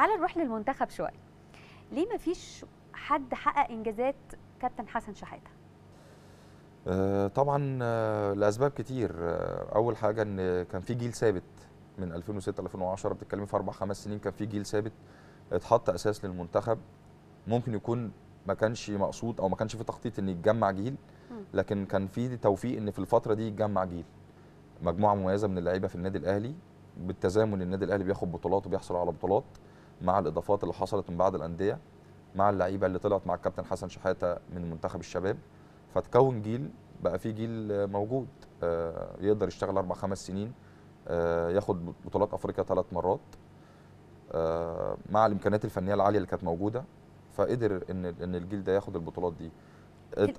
تعال نروح للمنتخب شويه ليه ما فيش حد حقق انجازات كابتن حسن شحاته آه، طبعا آه، لاسباب كتير آه، اول حاجه ان كان في جيل ثابت من 2006 2010 بتتكلمي في اربع خمس سنين كان في جيل ثابت اتحط اساس للمنتخب ممكن يكون ما كانش مقصود او ما كانش في تخطيط ان يتجمع جيل لكن كان في توفيق ان في الفتره دي يتجمع جيل مجموعه مميزه من اللعيبه في النادي الاهلي بالتزامن النادي الاهلي بياخد بطولات وبيحصل على بطولات مع الاضافات اللي حصلت من بعض الانديه مع اللعيبه اللي طلعت مع الكابتن حسن شحاته من منتخب الشباب فتكون جيل بقى في جيل موجود آه، يقدر يشتغل اربع خمس سنين آه، ياخد بطولات افريقيا ثلاث مرات آه، مع الامكانيات الفنيه العاليه اللي كانت موجوده فقدر ان ان الجيل ده ياخد البطولات دي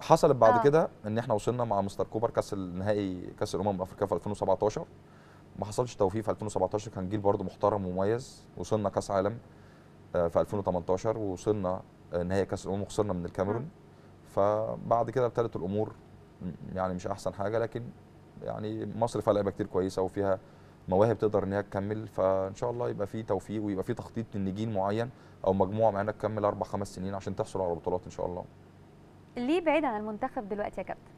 حصلت بعد آه. كده ان احنا وصلنا مع مستر كوبر كاس النهائي كاس الامم الافريقيه في 2017 ما حصلش توفيق في 2017 كان جيل برده محترم ومميز وصلنا كاس عالم آه، في 2018 ووصلنا آه، نهائي كاس الامم وخسرنا من الكاميرون فبعد كده ابتدت الامور يعني مش احسن حاجه لكن يعني مصر فيها لعيبه كتير كويسه وفيها مواهب تقدر ان هي تكمل فان شاء الله يبقى في توفيق ويبقى في تخطيط للنجيل معين او مجموعه معينه تكمل اربع خمس سنين عشان تحصل على بطولات ان شاء الله. ليه بعيد عن المنتخب دلوقتي يا كابتن؟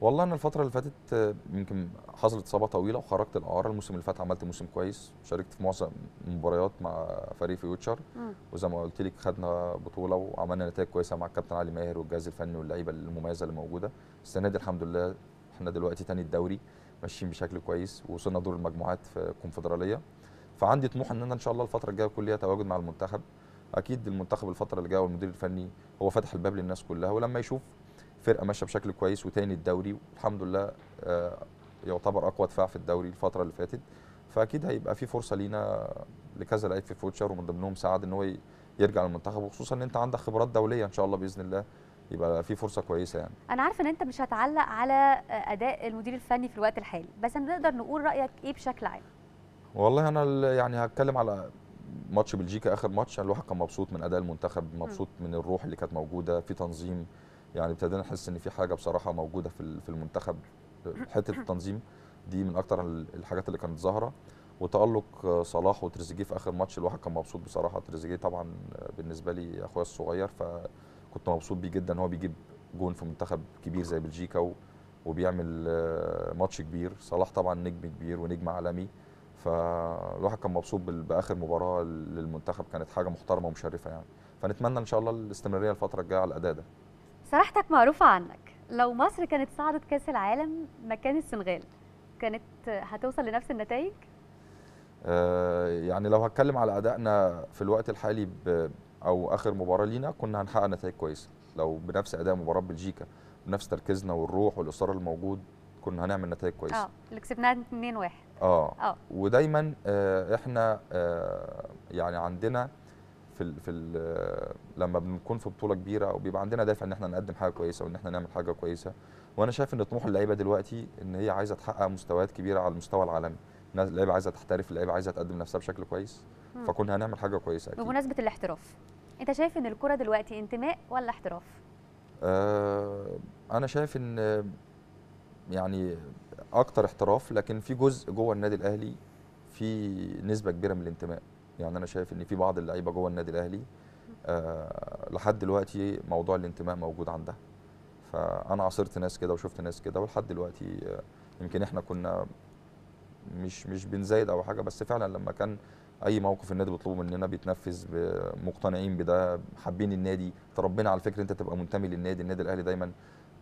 والله انا الفتره اللي فاتت يمكن حصلت اصابه طويله وخرجت الاعاره الموسم اللي فات عملت موسم كويس شاركت في معظم المباريات مع فريق فيوتشر وزي ما قلت لك خدنا بطوله وعملنا نتائج كويسه مع الكابتن علي ماهر والجهاز الفني واللعيبه المميزه اللي موجوده السنه دي الحمد لله احنا دلوقتي تاني الدوري ماشيين بشكل كويس ووصلنا دور المجموعات في الكونفدراليه فعندي طموح ان انا ان شاء الله الفتره الجايه كلها تواجد مع المنتخب اكيد المنتخب الفتره اللي جايه والمدير الفني هو فاتح الباب للناس كلها ولما يشوف فرقه ماشيه بشكل كويس وتاني الدوري والحمد لله آه، يعتبر اقوى دفاع في الدوري الفتره اللي فاتت فاكيد هيبقى في فرصه لينا لكذا لعيب في فوتشر ومن ضمنهم سعد ان هو يرجع للمنتخب وخصوصا ان انت عندك خبرات دوليه ان شاء الله باذن الله يبقى في فرصه كويسه يعني انا عارفه ان انت مش هتعلق على آه، اداء المدير الفني في الوقت الحالي بس نقدر نقول رايك ايه بشكل عام والله انا يعني هتكلم على ماتش بلجيكا اخر ماتش الواحد كان مبسوط من اداء المنتخب مبسوط م. من الروح اللي كانت موجوده في تنظيم يعني ابتدينا نحس ان في حاجه بصراحه موجوده في في المنتخب حته التنظيم دي من اكتر الحاجات اللي كانت ظاهره وتالق صلاح وتريزيجيه في اخر ماتش الواحد كان مبسوط بصراحه تريزيجيه طبعا بالنسبه لي اخويا الصغير فكنت مبسوط بيه جدا ان هو بيجيب جون في منتخب كبير زي بلجيكا وبيعمل ماتش كبير صلاح طبعا نجم كبير ونجم عالمي فالواحد كان مبسوط باخر مباراه للمنتخب كانت حاجه محترمه ومشرفه يعني فنتمنى ان شاء الله الاستمراريه الفتره الجايه على الاداء ده صراحتك معروفة عنك لو مصر كانت صعدت كأس العالم مكان السنغال كانت هتوصل لنفس النتائج؟ آه يعني لو هتكلم على أدائنا في الوقت الحالي أو آخر مباراة لينا كنا هنحقق نتائج كويسة لو بنفس أداء مباراة بلجيكا بنفس تركيزنا والروح والإصرار الموجود كنا هنعمل نتائج كويسه اه اللي كسبناها 2 1 اه اه ودايما آه احنا آه يعني عندنا في الـ في الـ لما بنكون في بطوله كبيره او بيبقى عندنا دافع ان احنا نقدم حاجه كويسه وان احنا نعمل حاجه كويسه وانا شايف ان طموح اللعيبه دلوقتي ان هي عايزه تحقق مستويات كبيره على المستوى العالمي اللعيبه عايزه تحترف اللعيبه عايزه تقدم نفسها بشكل كويس فكنا هنعمل حاجه كويسه أكيد. بمناسبه الاحتراف انت شايف ان الكره دلوقتي انتماء ولا احتراف آه انا شايف ان يعني اكتر احتراف لكن في جزء جوه النادي الاهلي في نسبه كبيره من الانتماء يعني انا شايف ان في بعض اللعيبه جوه النادي الاهلي أه لحد دلوقتي موضوع الانتماء موجود عندها فانا عاصرت ناس كده وشفت ناس كده ولحد دلوقتي أه يمكن احنا كنا مش مش بنزايد او حاجه بس فعلا لما كان اي موقف النادي بيطلبه مننا بيتنفذ مقتنعين بده حابين النادي تربينا على فكره انت تبقى منتمي للنادي النادي الاهلي دايما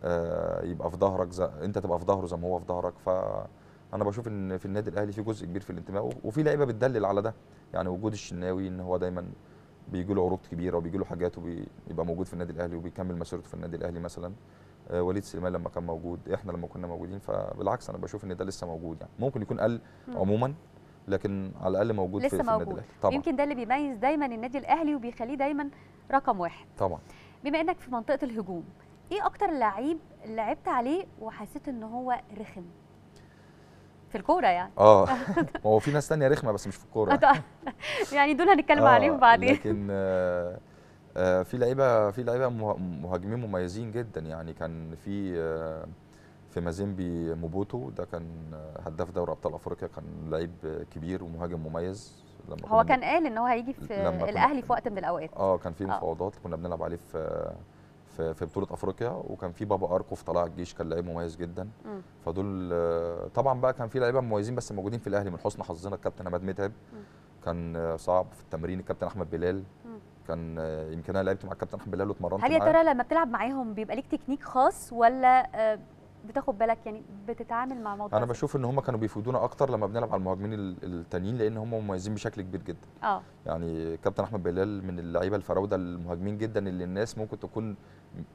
أه يبقى في ظهرك انت تبقى في ظهره زي ما هو في ظهرك ف انا بشوف ان في النادي الاهلي في جزء كبير في الانتماء وفي لعيبه بتدلل على ده يعني وجود الشناوي ان هو دايما بيجي له عروض كبيره وبيجي له حاجات وبيبقى موجود في النادي الاهلي وبيكمل مسيرته في النادي الاهلي مثلا آه، وليد سليمان لما كان موجود احنا لما كنا موجودين فبالعكس انا بشوف ان ده لسه موجود يعني ممكن يكون قل عموما لكن على الاقل موجود لسه في, موجود. في النادي الاهلي طبعا يمكن ده اللي بيميز دايما النادي الاهلي وبيخليه دايما رقم واحد طبعا بما انك في منطقه الهجوم ايه اكتر لعيب لعبت عليه وحسيت ان هو رخم في الكوره يعني اه هو في ناس ثانيه رخمه بس مش في الكوره يعني, دول هنتكلم آه عليهم بعدين لكن آه آه في لعيبه في لعيبه مهاجمين مميزين جدا يعني كان في آه في مازيمبي موبوتو ده كان آه، هداف دوري ابطال افريقيا كان لعيب كبير ومهاجم مميز لما هو كان قال ان هو هيجي في الاهلي في وقت من الاوقات اه كان في آه. مفاوضات كنا بنلعب عليه في آه، في في بطوله افريقيا وكان في بابا اركو في طلائع الجيش كان لعيب مميز جدا م. فدول طبعا بقى كان في لعيبه مميزين بس موجودين في الاهلي من حسن حظنا الكابتن عماد متعب كان صعب في التمرين الكابتن احمد بلال كان يمكن انا لعبت مع الكابتن احمد بلال واتمرنت هل يا ترى لما بتلعب معاهم بيبقى ليك تكنيك خاص ولا آه، بتاخد بالك يعني بتتعامل مع موضوع انا بشوف ان هم كانوا بيفيدونا اكتر لما بنلعب على المهاجمين التانيين لان هم مميزين بشكل كبير جدا اه يعني كابتن احمد بلال من اللعيبه الفراوده المهاجمين جدا اللي الناس ممكن تكون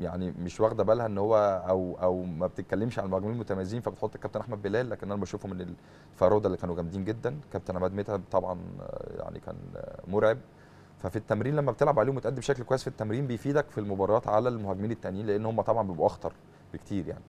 يعني مش واخده بالها ان هو او او ما بتتكلمش عن المهاجمين المتميزين فبتحط الكابتن احمد بلال لكن انا بشوفه من الفراوده اللي كانوا جامدين جدا كابتن عماد متعب طبعا يعني كان مرعب ففي التمرين لما بتلعب عليهم وتقدم بشكل كويس في التمرين بيفيدك في المباريات على المهاجمين التانيين لان هم طبعا بيبقوا اخطر بكتير يعني